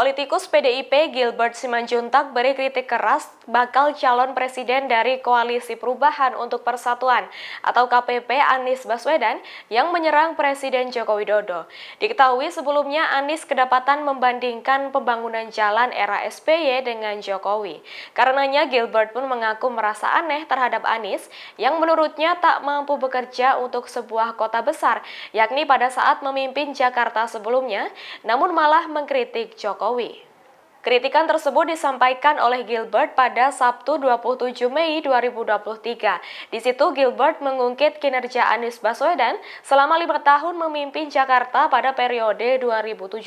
Politikus PDIP Gilbert Simanjuntak beri kritik keras bakal calon presiden dari Koalisi Perubahan untuk Persatuan atau KPP Anies Baswedan yang menyerang Presiden Joko Widodo. Diketahui sebelumnya Anies kedapatan membandingkan pembangunan jalan era SBY dengan Jokowi. Karenanya Gilbert pun mengaku merasa aneh terhadap Anies yang menurutnya tak mampu bekerja untuk sebuah kota besar, yakni pada saat memimpin Jakarta sebelumnya, namun malah mengkritik Jokowi. We. Kritikan tersebut disampaikan oleh Gilbert pada Sabtu 27 Mei 2023. Di situ Gilbert mengungkit kinerja Anies Baswedan selama lima tahun memimpin Jakarta pada periode 2017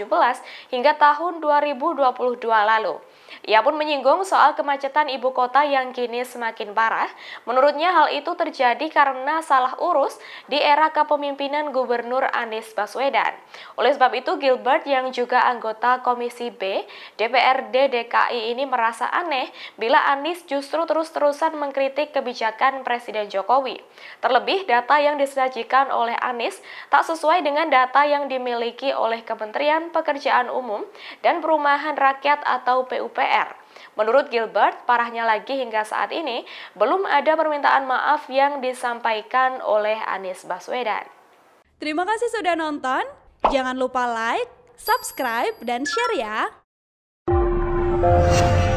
hingga tahun 2022 lalu. Ia pun menyinggung soal kemacetan ibu kota yang kini semakin parah. Menurutnya hal itu terjadi karena salah urus di era kepemimpinan Gubernur Anies Baswedan. Oleh sebab itu Gilbert yang juga anggota Komisi B DPR DPRD DKI ini merasa aneh bila Anies justru terus-terusan mengkritik kebijakan Presiden Jokowi. Terlebih data yang disajikan oleh Anies tak sesuai dengan data yang dimiliki oleh Kementerian Pekerjaan Umum dan Perumahan Rakyat atau PUPR. Menurut Gilbert, parahnya lagi hingga saat ini belum ada permintaan maaf yang disampaikan oleh Anies Baswedan. Terima kasih sudah nonton. Jangan lupa like, subscribe, dan share ya! Bye.